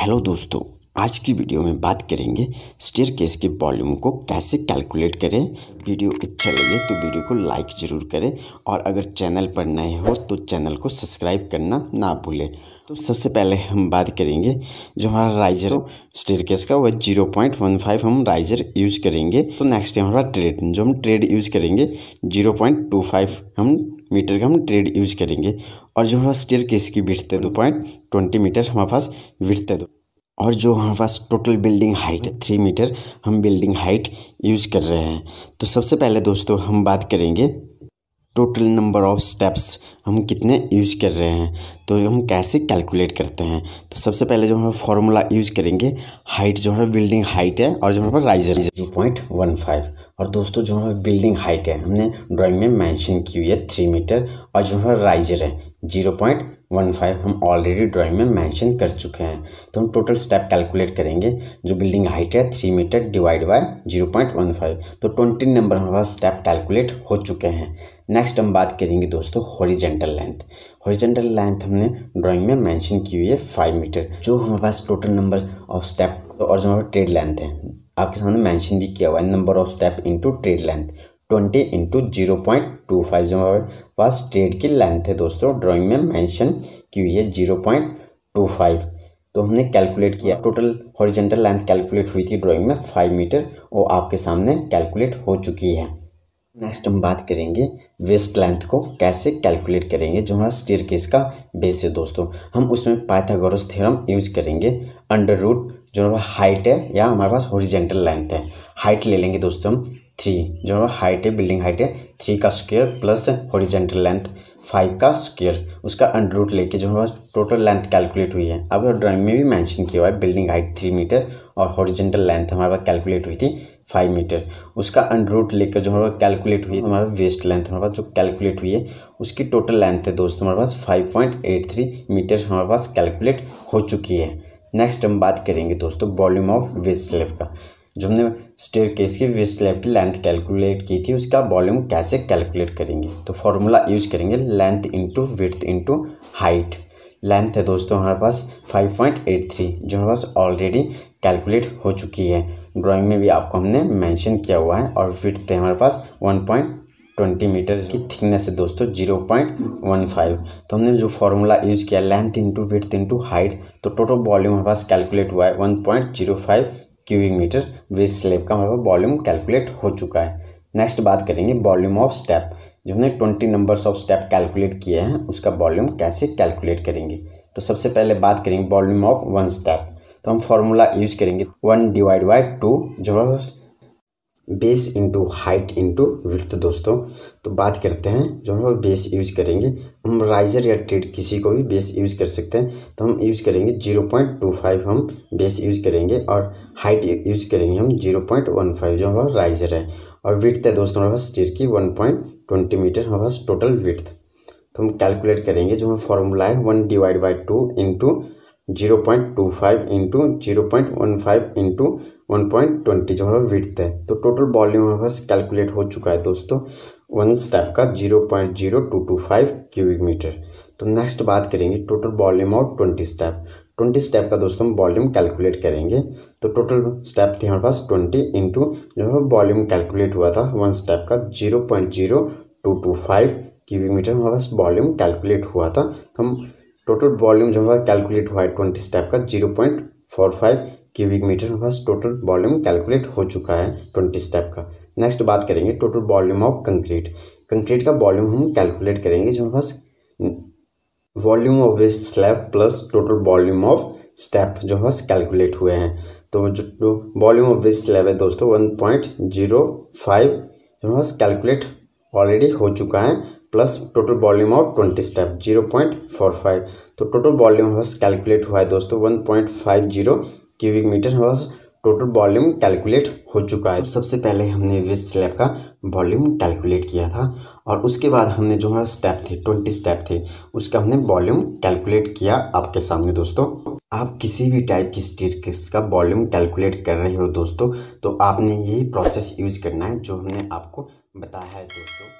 hello दोस्तों आज की वीडियो में बात करेंगे स्टेयर केस के वॉल्यूम को कैसे कैलकुलेट करें वीडियो अच्छा लगे तो वीडियो को लाइक ज़रूर करें और अगर चैनल पर नए हो तो चैनल को सब्सक्राइब करना ना भूलें तो सबसे पहले हम बात करेंगे जो हमारा राइजर स्टेयर केस का वह जीरो पॉइंट वन फाइव हम राइजर यूज़ करेंगे तो नेक्स्ट है हमारा ट्रेड जो हम ट्रेड यूज़ करेंगे जीरो पॉइंट टू फाइव हम मीटर का हम ट्रेड यूज करेंगे और जो हमारा स्टेयर केस की बिठते दो पॉइंट ट्वेंटी मीटर हमारे पास बिठते दो और जो हमारे पास टोटल बिल्डिंग हाइट है थ्री मीटर हम बिल्डिंग हाइट यूज़ कर रहे हैं तो सबसे पहले दोस्तों हम बात करेंगे टोटल नंबर ऑफ स्टेप्स हम कितने यूज़ कर रहे हैं तो हम कैसे कैलकुलेट करते हैं तो सबसे पहले जो हमारा फॉर्मूला यूज़ करेंगे हाइट जो हमारा बिल्डिंग हाइट है और जो हमारे पास riser zero point one five और दोस्तों जो हमारा बिल्डिंग हाइट है हमने ड्राइंग में मैंशन की हुई है थ्री मीटर और जो हमारा राइजर है जीरो पॉइंट वन फाइव हम ऑलरेडी ड्राइंग में मैंशन कर चुके हैं तो हम टोटल स्टेप कैलकुलेट करेंगे जो बिल्डिंग हाइट है three metre divide by zero point one five तो ट्वेंटी नंबर हमारे स्टेप कैलकुलेट हो चुके हैं नेक्स्ट हम बात करेंगे दोस्तों हॉरिजेंटल लेंथ हॉरिजेंटल लेंथ हमने ड्राइंग में मेंशन की हुई है फाइव मीटर जो हमारे पास टोटल नंबर ऑफ स्टेप और जो हमारे ट्रेड लेंथ है आपके सामने मेंशन भी किया हुआ है number of step into tread length twenty into zero point two five जो हमारे पास ट्रेड की लेंथ है दोस्तों ड्राइंग में मैंशन की हुई है जीरो पॉइंट टू फाइव तो हमने कैलकुलेट किया टोटल हॉरिजेंटल लेंथ कैलकुलेट हुई थी ड्राइंग में फाइव मीटर और आपके सामने कैलकुलेट हो चुकी है नेक्स्ट हम बात करेंगे वेस्ट लेंथ को कैसे कैलकुलेट करेंगे जो हमारा स्टेयर केस का बेस है दोस्तों हम उसमें पाइथागोरस थ्योरम यूज करेंगे अंडर रूट जो हमारा हाइट है या हमारे पास हॉरिजेंटल लेंथ है हाइट ले लेंगे दोस्तों हम थ्री जो हमारा हाइट है बिल्डिंग हाइट है थ्री का square plus horizontal length five का स्क्वेयर उसका अंडर रूट लेके जो हमारा टोटल लेंथ कैलकुलेट हुई है अब ड्राइंग में भी मैंशन किया हुआ है बिल्डिंग हाइट थ्री मीटर और हॉरिजेंटल लेंथ हमारे पास कैलकुलेट हुई थी फाइव मीटर उसका अंडर रूट लेकर जो हमारे कैलकुलेट हुई हमारे वेस्ट लेंथ हमारे पास जो कैलकुलेट हुई है उसकी टोटल लेंथ तो है दोस्तों हमारे पास five point eight three metre हमारे पास कैलकुलेट हो चुकी है नेक्स्ट हम बात करेंगे दोस्तों वॉल्यूम ऑफ वेस्ट स्लेब का जो हमने स्टेयर केस की वेस्ट स्लेब की लेंथ कैलकुलेट की थी उसका वॉल्यूम कैसे कैलकुलेट करेंगे तो फॉर्मूला यूज करेंगे length into width into height length है दोस्तों हमारे पास 5.83 जो हमारे पास ऑलरेडी कैलकुलेट हो चुकी है ड्राइंग में भी आपको हमने मेंशन किया हुआ है और फिट थे हमारे पास वन पॉइंट ट्वेंटी मीटर की थिकनेस है दोस्तों जीरो पॉइंट वन फाइव तो हमने जो फॉर्मूला यूज़ किया length into width into height तो टोटल वॉल्यूम हमारे पास कैलकुलेट हुआ है one point zero five cubic metre waist slab का हमारे पास वॉल्यूम कैलकुलेट हो चुका है नेक्स्ट बात करेंगे वॉल्यूम ऑफ स्टेप जो हमने twenty numbers of step calculate किए हैं उसका वॉल्यूम कैसे कैलकुलेट करेंगे तो सबसे पहले बात करेंगे वॉल्यूम ऑफ वन स्टेप तो हम फार्मूला यूज करेंगे वन डिवाइड बाई टू जो base into height into width दोस्तों तो बात करते हैं जो हम बेस यूज करेंगे हम राइजर या ट्रेड किसी को भी बेस यूज कर सकते हैं तो हम यूज करेंगे जीरो पॉइंट टू फाइव हम बेस यूज करेंगे और हाइट यूज करेंगे हम जीरो पॉइंट वन फाइव जो हमारा राइजर है और विथ है दोस्तों हमारे पास ट्रेड की वन पॉइंट ट्वेंटी मीटर हमारे पास टोटल विथ तो हम कैलकुलेट करेंगे जो हमारा फॉर्मूला है one divide by two into zero point two five into zero point one five into one point twenty जो हमारा विट है तो टोटल वॉल्यूम हमारे पास कैलकुलेट हो चुका है दोस्तों वन स्टेप का zero point zero two two five cubic metre तो नेक्स्ट बात करेंगे टोटल वॉल्यूम और ट्वेंटी स्टेप ट्वेंटी स्टेप का दोस्तों हम वॉल्यूम कैलकुलेट करेंगे तो टोटल स्टेप थे हमारे पास ट्वेंटी इंटू जो है वॉल्यूम कैलकुलेट हुआ था वन स्टेप का zero point zero two two five cubic metre हमारे पास वॉल्यूम कैलकुलेट हुआ था हम टोटल वॉल्यूम जो हमारा कैलकुलेट हुआ है ट्वेंटी स्टेप का zero point four five cubic metre बस टोटल वॉल्यूम कैलकुलेट हो चुका है ट्वेंटी स्टेप का नेक्स्ट बात करेंगे total volume of concrete concrete का वॉल्यूम हम कैलकुलेट करेंगे जो बस volume of way slab plus total volume of step जो है कैलकुलेट हुए हैं तो जो वॉल्यूम ऑफ वे स्लैब है दोस्तों वन पॉइंट जीरो फाइव जो है कैलकुलेट ऑलरेडी हो चुका है plus total volume of twenty step zero point four five तो टोटल वॉल्यूम हमारे कैलकुलेट हुआ है दोस्तों one point five zero cubic metre हमारे टोटल वॉल्यूम कैलकुलेट हो चुका है तो सबसे पहले हमने विस स्लैब का वॉल्यूम कैलकुलेट किया था और उसके बाद हमने जो हमारा स्टेप थे ट्वेंटी स्टेप थे उसका हमने वॉल्यूम कैलकुलेट किया आपके सामने दोस्तों आप किसी भी टाइप की स्टेट का वॉल्यूम कैलकुलेट कर रहे हो दोस्तों तो आपने यही प्रोसेस यूज़ करना है जो हमने आपको बताया है दोस्तों